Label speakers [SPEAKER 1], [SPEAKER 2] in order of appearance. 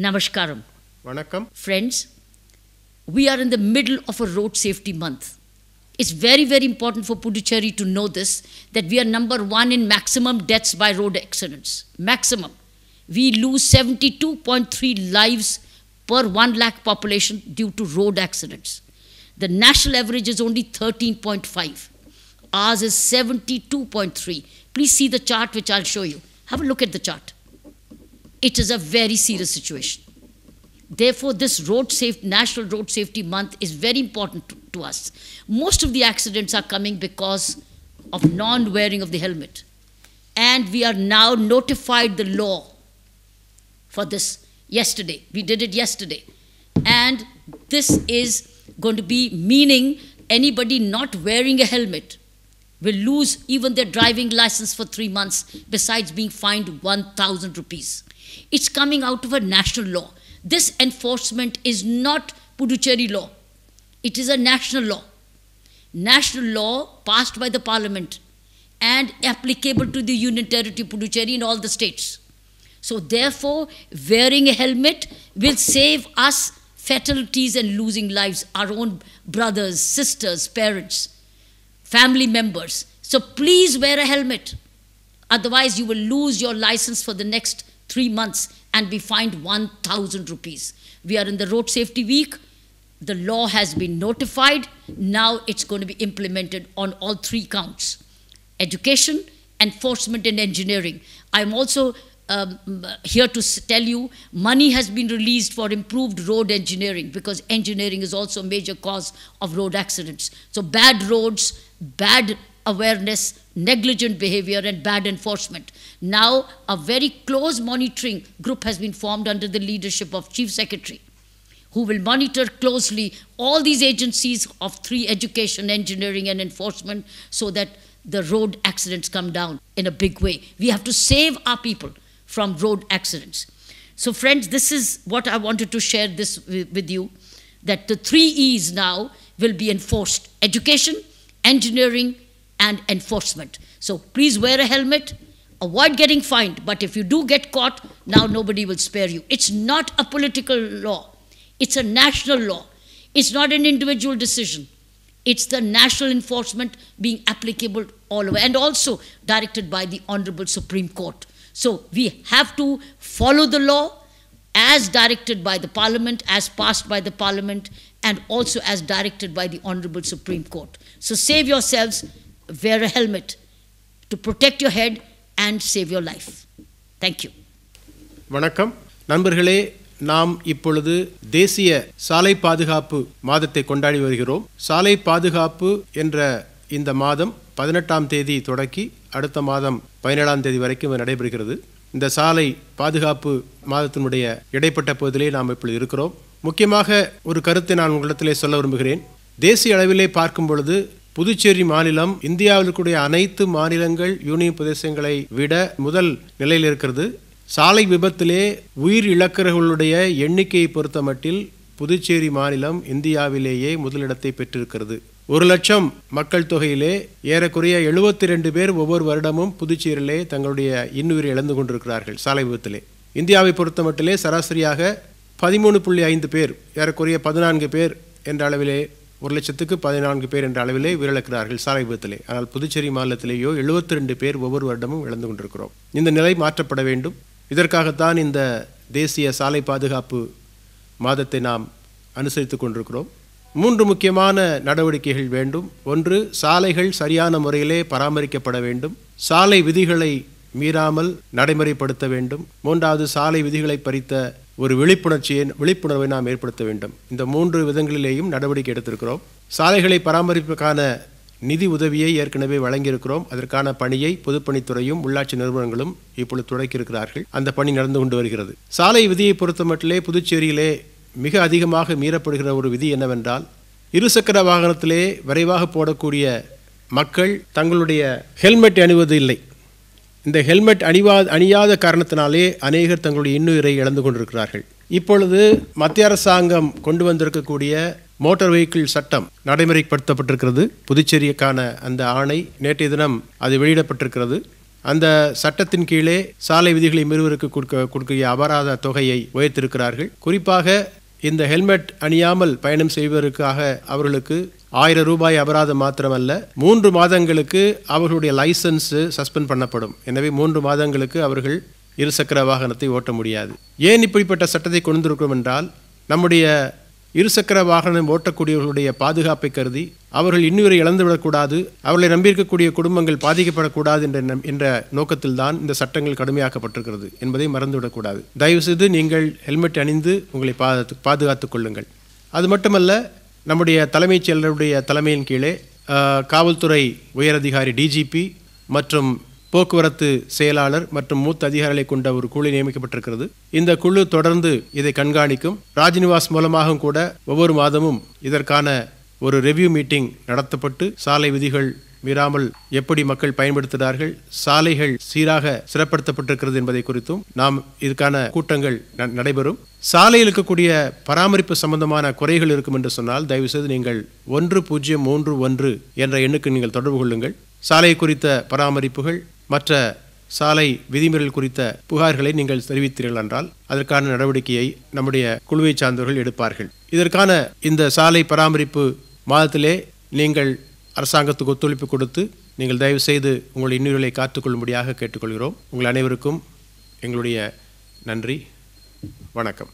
[SPEAKER 1] Namaskaram. Vanakkam. Friends, we are in the middle of a road safety month. It's very, very important for Puducherry to know this that we are number one in maximum deaths by road accidents. Maximum. We lose 72.3 lives per 1 lakh population due to road accidents. The national average is only 13.5. Ours is 72.3. Please see the chart which I'll show you. Have a look at the chart it is a very serious situation. Therefore, this road safe, National Road Safety Month is very important to, to us. Most of the accidents are coming because of non wearing of the helmet. And we are now notified the law for this yesterday. We did it yesterday. And this is going to be meaning anybody not wearing a helmet will lose even their driving license for three months, besides being fined 1,000 rupees. It's coming out of a national law. This enforcement is not Puducherry law. It is a national law. National law passed by the parliament and applicable to the Union Territory Puducherry in all the states. So therefore, wearing a helmet will save us fatalities and losing lives, our own brothers, sisters, parents family members. So please wear a helmet. Otherwise, you will lose your license for the next three months and be fined 1,000 rupees. We are in the road safety week. The law has been notified. Now it's going to be implemented on all three counts education, enforcement, and engineering. I'm also um, here to tell you money has been released for improved road engineering because engineering is also a major cause of road accidents. So bad roads bad awareness, negligent behavior, and bad enforcement. Now, a very close monitoring group has been formed under the leadership of Chief Secretary, who will monitor closely all these agencies of three education, engineering, and enforcement so that the road accidents come down in a big way. We have to save our people from road accidents. So, friends, this is what I wanted to share this with you that the three E's now will be enforced education, engineering, and enforcement. So please wear a helmet, avoid getting fined, but if you do get caught, now nobody will spare you. It's not a political law, it's a national law. It's not an individual decision. It's the national enforcement being applicable all over and also directed by the Honorable Supreme Court. So we have to follow the law as directed by the Parliament, as passed by the Parliament, and also as directed by the Honorable Supreme Court. So save yourselves, wear a helmet to protect your head and save your life. Thank you.
[SPEAKER 2] வணக்கம் நண்பர்களே நாம் இப்பொழுது தேசிய சாலை பாதுகாப்பு மாதத்தை கொண்டாடி வருகிறோம் சாலை பாதுகாப்பு என்ற இந்த மாதம் பதினெட்டாம் தேதி தொடக்கி அடுத்த மாதம் பதினேழாம் தேதி வரைக்கும் நடைபெறுகிறது இந்த சாலை பாதுகாப்பு மாதத்தினுடைய இடைப்பட்ட பகுதியிலே நாம் இப்பொழுது இருக்கிறோம் முக்கியமாக ஒரு கருத்தை நான் உங்களிடத்திலே சொல்ல விரும்புகிறேன் தேசிய அளவிலே பார்க்கும் பொழுது புதுச்சேரி மாநிலம் இந்தியாவில் இருக்கக்கூடிய அனைத்து மாநிலங்கள் யூனியன் பிரதேசங்களை விட முதல் நிலையில் இருக்கிறது சாலை விபத்திலே உயிர் இழக்கிறவர்களுடைய எண்ணிக்கையை பொறுத்த மட்டில் புதுச்சேரி மாநிலம் இந்தியாவிலேயே முதலிடத்தை பெற்றிருக்கிறது ஒரு லட்சம் மக்கள் தொகையிலே ஏறக்குறைய எழுபத்தி ரெண்டு பேர் ஒவ்வொரு வருடமும் புதுச்சேரியிலே தங்களுடைய இன்னுயிரை இழந்து கொண்டிருக்கிறார்கள் சாலை விபத்திலே இந்தியாவை பொறுத்த மட்டிலே சராசரியாக பதிமூணு புள்ளி ஐந்து பேர் ஏறக்குறைய பதினான்கு பேர் என்ற அளவிலே ஒரு லட்சத்துக்கு பதினான்கு பேர் என்ற அளவிலே உயிரிழக்கிறார்கள் சாலை விபத்திலே ஆனால் புதுச்சேரி மாநிலத்திலேயோ எழுபத்தி ரெண்டு பேர் ஒவ்வொரு வருடமும் இழந்து கொண்டிருக்கிறோம் இந்த நிலை மாற்றப்பட வேண்டும் இதற்காகத்தான் இந்த தேசிய சாலை பாதுகாப்பு மாதத்தை நாம் அனுசரித்து கொண்டிருக்கிறோம் மூன்று முக்கியமான நடவடிக்கைகள் வேண்டும் ஒன்று சாலைகள் சரியான முறையிலே பராமரிக்கப்பட வேண்டும் சாலை விதிகளை மீறாமல் நடைமுறைப்படுத்த வேண்டும் மூன்றாவது சாலை விதிகளை பறித்த ஒரு விழிப்புணர்ச்சியை விழிப்புணர்வை நாம் ஏற்படுத்த வேண்டும் இந்த மூன்று விதங்களிலேயும் நடவடிக்கை எடுத்திருக்கிறோம் சாலைகளை பராமரிப்புக்கான நிதி உதவியை ஏற்கனவே வழங்கியிருக்கிறோம் அதற்கான பணியை பொதுப்பணித்துறையும் உள்ளாட்சி நிறுவனங்களும் இப்பொழுது தொடக்கியிருக்கிறார்கள் அந்த பணி நடந்து கொண்டு வருகிறது சாலை விதியை பொறுத்தமட்டிலே புதுச்சேரியிலே மிக அதிகமாக மீறப்படுகிற ஒரு விதி என்னவென்றால் இருசக்கர வாகனத்திலே விரைவாக போடக்கூடிய மக்கள் தங்களுடைய ஹெல்மெட் அணிவது இல்லை இந்த ஹெல்மெட் அணிவா அணியாத காரணத்தினாலே அநேகர் தங்களுடைய இன்னுயிரை இழந்து கொண்டிருக்கிறார்கள் இப்பொழுது மத்திய அரசாங்கம் கொண்டு வந்திருக்கக்கூடிய மோட்டார் வெஹிக்கிள் சட்டம் நடைமுறைப்படுத்தப்பட்டிருக்கிறது புதுச்சேரிக்கான அந்த ஆணை நேற்றைய தினம் அது வெளியிடப்பட்டிருக்கிறது அந்த சட்டத்தின் கீழே சாலை விதிகளை மீறுவருக்கு கொடுக்க கொடுக்கிற அபராத தொகையை உயர்த்திருக்கிறார்கள் குறிப்பாக இந்த ஹெல்மெட் அணியாமல் பயணம் செய்வதற்காக அவர்களுக்கு ஆயிரம் ரூபாய் அபராதம் மாத்திரமல்ல மூன்று மாதங்களுக்கு அவர்களுடைய லைசன்ஸு சஸ்பெண்ட் பண்ணப்படும் எனவே மூன்று மாதங்களுக்கு அவர்கள் இருசக்கர வாகனத்தை ஓட்ட முடியாது ஏன் இப்படிப்பட்ட சட்டத்தை கொண்டிருக்கிறோம் என்றால் நம்முடைய இருசக்கர வாகனம் ஓட்டக்கூடியவர்களுடைய பாதுகாப்பை கருதி அவர்கள் இழந்து இழந்துவிடக்கூடாது அவர்களை நம்பியிருக்கக்கூடிய குடும்பங்கள் பாதிக்கப்படக்கூடாது என்ற என்ற நோக்கத்தில் தான் இந்த சட்டங்கள் கடுமையாக்கப்பட்டிருக்கிறது என்பதை மறந்துவிடக்கூடாது தயவுசெய்து நீங்கள் ஹெல்மெட் அணிந்து உங்களை பாதுகாத்து பாதுகாத்துக் கொள்ளுங்கள் அது மட்டுமல்ல நம்முடைய தலைமைச் செயலருடைய தலைமையின் கீழே காவல்துறை உயரதிகாரி டிஜிபி மற்றும் போக்குவரத்து செயலாளர் மற்றும் மூத்த அதிகாரிகளை கொண்ட ஒரு குழு நியமிக்கப்பட்டிருக்கிறது இந்த குழு தொடர்ந்து இதை கண்காணிக்கும் ராஜ்நிவாஸ் மூலமாகவும் கூட ஒவ்வொரு மாதமும் இதற்கான ஒரு ரிவ்யூ மீட்டிங் நடத்தப்பட்டு சாலை விதிகள் மீறாமல் எப்படி மக்கள் பயன்படுத்துகிறார்கள் சாலைகள் சீராக சிறப்படுத்தப்பட்டிருக்கிறது என்பதை குறித்தும் நாம் இதுக்கான கூட்டங்கள் நடைபெறும் சாலையில் இருக்கக்கூடிய பராமரிப்பு சம்பந்தமான குறைகள் இருக்கும் என்று சொன்னால் தயவுசெய்து நீங்கள் ஒன்று பூஜ்ஜியம் மூன்று ஒன்று என்ற எண்ணுக்கு நீங்கள் தொடர்பு கொள்ளுங்கள் சாலை குறித்த பராமரிப்புகள் மற்ற சாலை விதிமுறைகள் குறித்த புகார்களை நீங்கள் தெரிவித்தீர்கள் என்றால் அதற்கான நடவடிக்கையை நம்முடைய குழுவை சார்ந்தவர்கள் எடுப்பார்கள் இதற்கான இந்த சாலை பராமரிப்பு மாதத்திலே நீங்கள் அரசாங்கத்துக்கு ஒத்துழைப்பு கொடுத்து நீங்கள் தயவு செய்து உங்கள் இன்னுயிர்களை காத்துக்கொள்ளும்படியாக கேட்டுக்கொள்கிறோம் உங்கள் அனைவருக்கும் எங்களுடைய நன்றி வணக்கம்